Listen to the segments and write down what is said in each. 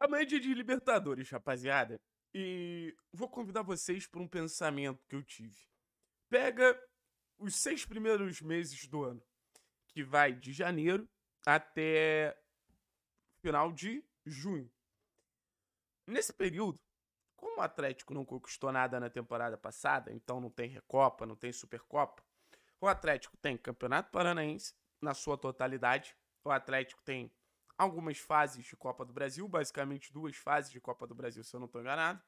Amanhã é dia de Libertadores, rapaziada. E vou convidar vocês para um pensamento que eu tive. Pega os seis primeiros meses do ano, que vai de janeiro até final de junho. Nesse período, como o Atlético não conquistou nada na temporada passada, então não tem Recopa, não tem Supercopa, o Atlético tem Campeonato Paranaense na sua totalidade, o Atlético tem algumas fases de Copa do Brasil, basicamente duas fases de Copa do Brasil, se eu não estou enganado,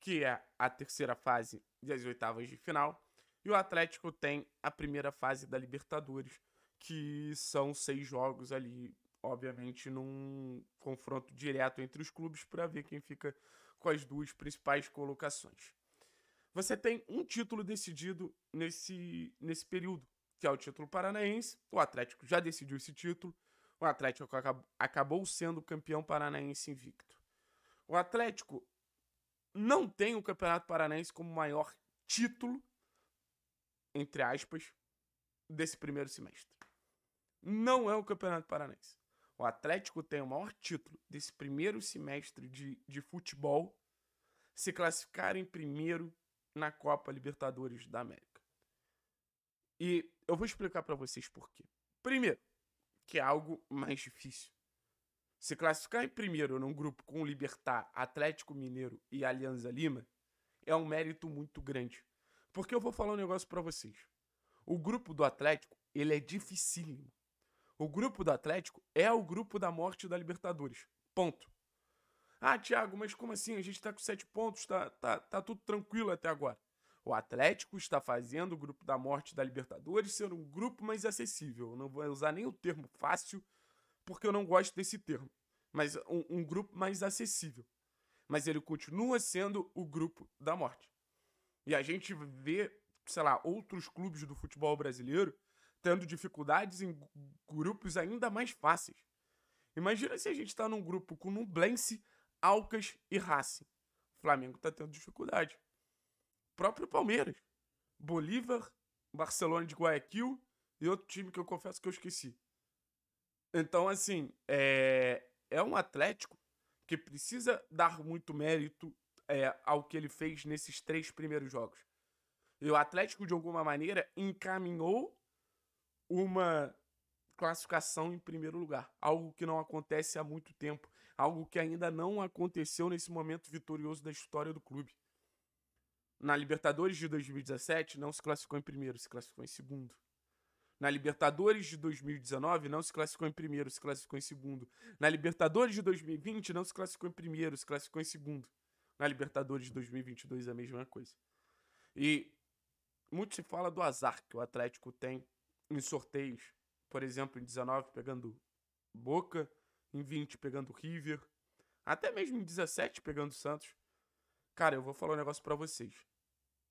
que é a terceira fase e as oitavas de final. E o Atlético tem a primeira fase da Libertadores, que são seis jogos ali, obviamente, num confronto direto entre os clubes para ver quem fica com as duas principais colocações. Você tem um título decidido nesse, nesse período, que é o título paranaense. O Atlético já decidiu esse título. O Atlético acabou sendo campeão paranaense invicto. O Atlético não tem o Campeonato Paranaense como maior título, entre aspas, desse primeiro semestre. Não é o Campeonato Paranaense. O Atlético tem o maior título desse primeiro semestre de, de futebol se classificar em primeiro na Copa Libertadores da América. E eu vou explicar para vocês por quê. Primeiro, que é algo mais difícil. Se classificar em primeiro num grupo com Libertar, Atlético Mineiro e Alianza Lima é um mérito muito grande. Porque eu vou falar um negócio para vocês. O grupo do Atlético, ele é dificílimo. O grupo do Atlético é o grupo da morte da Libertadores. Ponto. Ah, Thiago, mas como assim? A gente tá com sete pontos, tá, tá, tá tudo tranquilo até agora o Atlético está fazendo o grupo da morte da Libertadores ser um grupo mais acessível. Eu não vou usar nem o termo fácil, porque eu não gosto desse termo. Mas um, um grupo mais acessível. Mas ele continua sendo o grupo da morte. E a gente vê, sei lá, outros clubes do futebol brasileiro tendo dificuldades em grupos ainda mais fáceis. Imagina se a gente está num grupo com Nublense, Alcas e Racing. O Flamengo está tendo dificuldade próprio Palmeiras. Bolívar, Barcelona de Guayaquil e outro time que eu confesso que eu esqueci. Então, assim, é, é um Atlético que precisa dar muito mérito é, ao que ele fez nesses três primeiros jogos. E o Atlético, de alguma maneira, encaminhou uma classificação em primeiro lugar. Algo que não acontece há muito tempo. Algo que ainda não aconteceu nesse momento vitorioso da história do clube. Na Libertadores de 2017, não se classificou em primeiro, se classificou em segundo. Na Libertadores de 2019, não se classificou em primeiro, se classificou em segundo. Na Libertadores de 2020, não se classificou em primeiro, se classificou em segundo. Na Libertadores de 2022, a mesma coisa. E muito se fala do azar que o Atlético tem em sorteios. Por exemplo, em 19 pegando Boca, em 20 pegando River, até mesmo em 17 pegando Santos. Cara, eu vou falar um negócio para vocês.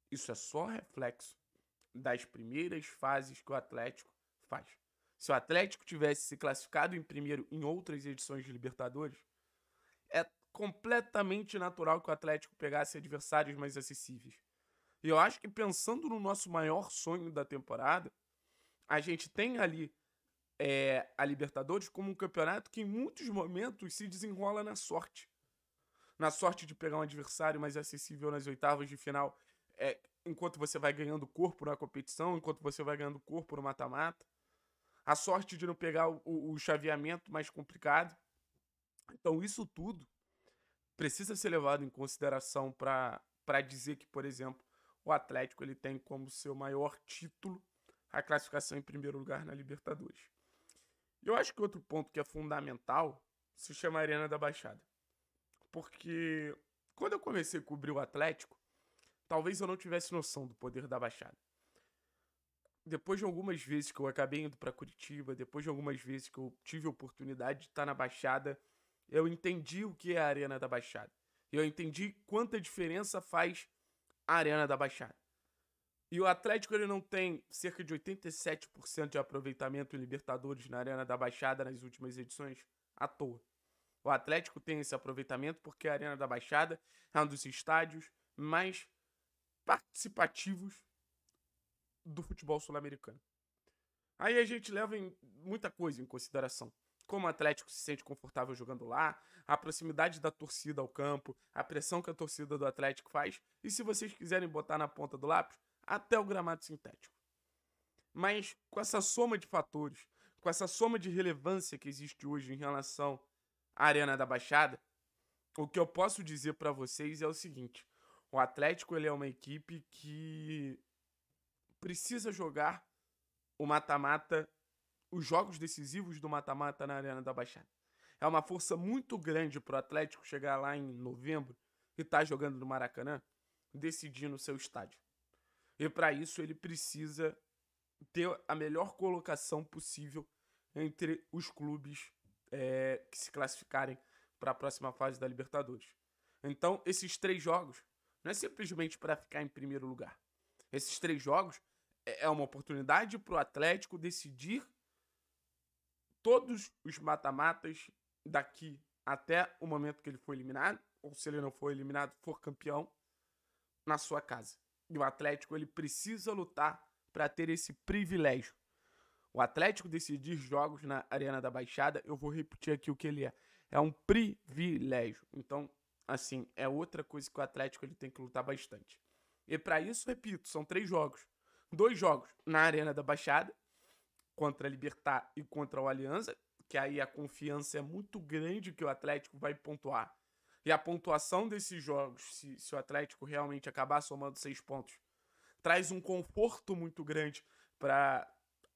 Isso é só reflexo das primeiras fases que o Atlético faz. Se o Atlético tivesse se classificado em primeiro em outras edições de Libertadores, é completamente natural que o Atlético pegasse adversários mais acessíveis. E eu acho que pensando no nosso maior sonho da temporada, a gente tem ali é, a Libertadores como um campeonato que em muitos momentos se desenrola na sorte na sorte de pegar um adversário mais acessível nas oitavas de final, é, enquanto você vai ganhando corpo na competição, enquanto você vai ganhando corpo no mata-mata. A sorte de não pegar o, o, chaveamento mais complicado. Então, isso tudo precisa ser levado em consideração para dizer que, por exemplo, o Atlético ele tem como seu maior título a classificação em primeiro lugar na Libertadores. Eu acho que outro ponto que é fundamental se chama Arena da Baixada porque quando eu comecei a cobrir o Atlético, talvez eu não tivesse noção do poder da Baixada. Depois de algumas vezes que eu acabei indo para Curitiba, depois de algumas vezes que eu tive a oportunidade de estar na Baixada, eu entendi o que é a Arena da Baixada. Eu entendi quanta diferença faz a Arena da Baixada. E o Atlético ele não tem cerca de 87% de aproveitamento em Libertadores na Arena da Baixada nas últimas edições à toa. O Atlético tem esse aproveitamento porque a Arena da Baixada é um dos estádios mais participativos do futebol sul-americano. Aí a gente leva em muita coisa em consideração. Como o Atlético se sente confortável jogando lá, a proximidade da torcida ao campo, a pressão que a torcida do Atlético faz, e se vocês quiserem botar na ponta do lápis, até o gramado sintético. Mas com essa soma de fatores, com essa soma de relevância que existe hoje em relação Arena da Baixada, o que eu posso dizer para vocês é o seguinte: o Atlético ele é uma equipe que precisa jogar o mata-mata, os jogos decisivos do mata-mata na Arena da Baixada. É uma força muito grande para o Atlético chegar lá em novembro e estar tá jogando no Maracanã, decidindo o seu estádio. E para isso ele precisa ter a melhor colocação possível entre os clubes é, que se classificarem para a próxima fase da Libertadores. Então, esses três jogos não é simplesmente para ficar em primeiro lugar. Esses três jogos é, é uma oportunidade para o Atlético decidir todos os mata-matas daqui até o momento que ele for eliminado, ou se ele não for eliminado, for campeão na sua casa. E o Atlético ele precisa lutar para ter esse privilégio o Atlético decidir jogos na Arena da Baixada, eu vou repetir aqui o que ele é. É um privilégio. Então, assim, é outra coisa que o Atlético ele tem que lutar bastante. E para isso, repito, são três jogos. Dois jogos na Arena da Baixada, contra a Libertar e contra o Aliança, que aí a confiança é muito grande que o Atlético vai pontuar. E a pontuação desses jogos, se, se o Atlético realmente acabar somando seis pontos, traz um conforto muito grande para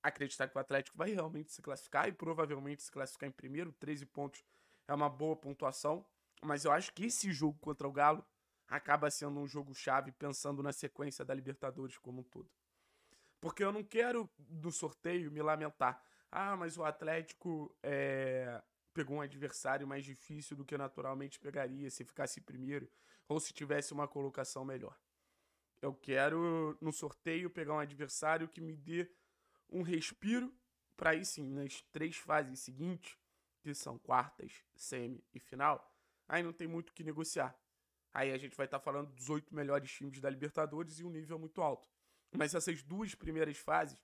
acreditar que o Atlético vai realmente se classificar e provavelmente se classificar em primeiro. 13 pontos é uma boa pontuação, mas eu acho que esse jogo contra o Galo acaba sendo um jogo chave pensando na sequência da Libertadores como um todo. Porque eu não quero do sorteio me lamentar. Ah, mas o Atlético é, pegou um adversário mais difícil do que naturalmente pegaria se ficasse primeiro ou se tivesse uma colocação melhor. Eu quero, no sorteio, pegar um adversário que me dê um respiro para aí sim, nas três fases seguintes, que são quartas, semi e final, aí não tem muito o que negociar. Aí a gente vai estar tá falando dos oito melhores times da Libertadores e um nível é muito alto. Mas essas duas primeiras fases,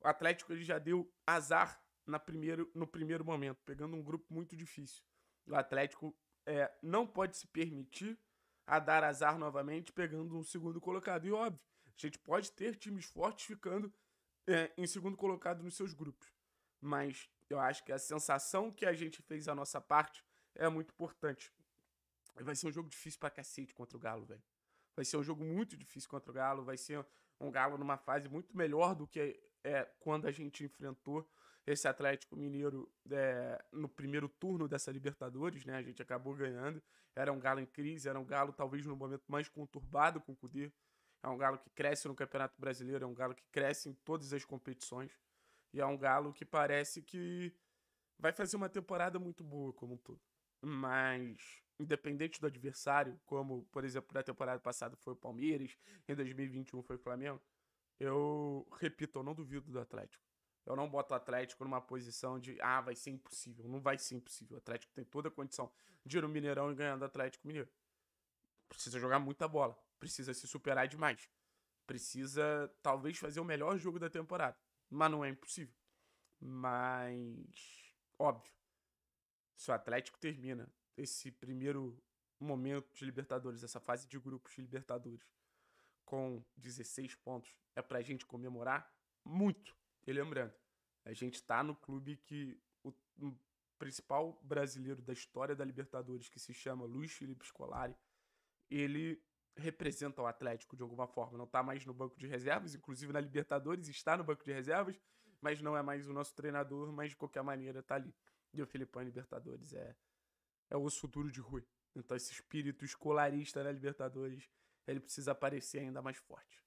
o Atlético ele já deu azar na primeiro, no primeiro momento, pegando um grupo muito difícil. O Atlético é, não pode se permitir a dar azar novamente, pegando um segundo colocado. E óbvio, a gente pode ter times fortes ficando é, em segundo colocado nos seus grupos. Mas eu acho que a sensação que a gente fez a nossa parte é muito importante. Vai ser um jogo difícil pra cacete contra o Galo, velho. Vai ser um jogo muito difícil contra o Galo. Vai ser um Galo numa fase muito melhor do que é, quando a gente enfrentou esse Atlético Mineiro é, no primeiro turno dessa Libertadores, né? A gente acabou ganhando. Era um Galo em crise, era um Galo talvez no momento mais conturbado com o Cudê. É um Galo que cresce no Campeonato Brasileiro, é um Galo que cresce em todas as competições. E é um Galo que parece que vai fazer uma temporada muito boa como um todo. Mas, independente do adversário, como, por exemplo, na temporada passada foi o Palmeiras, em 2021 foi o Flamengo, eu repito, eu não duvido do Atlético. Eu não boto o Atlético numa posição de, ah, vai ser impossível. Não vai ser impossível. O Atlético tem toda a condição de ir no Mineirão e ganhar do Atlético Mineiro. Precisa jogar muita bola. Precisa se superar demais. Precisa, talvez, fazer o melhor jogo da temporada. Mas não é impossível. Mas, óbvio, se o Atlético termina esse primeiro momento de Libertadores, essa fase de grupos de Libertadores, com 16 pontos, é pra gente comemorar muito. E lembrando, a gente tá no clube que o principal brasileiro da história da Libertadores, que se chama Luiz Felipe Scolari, ele representa o Atlético de alguma forma, não tá mais no banco de reservas, inclusive na Libertadores está no banco de reservas, mas não é mais o nosso treinador, mas de qualquer maneira tá ali. E o Filipão em é Libertadores é é o osso duro de Rui. Então esse espírito escolarista na Libertadores, ele precisa aparecer ainda mais forte.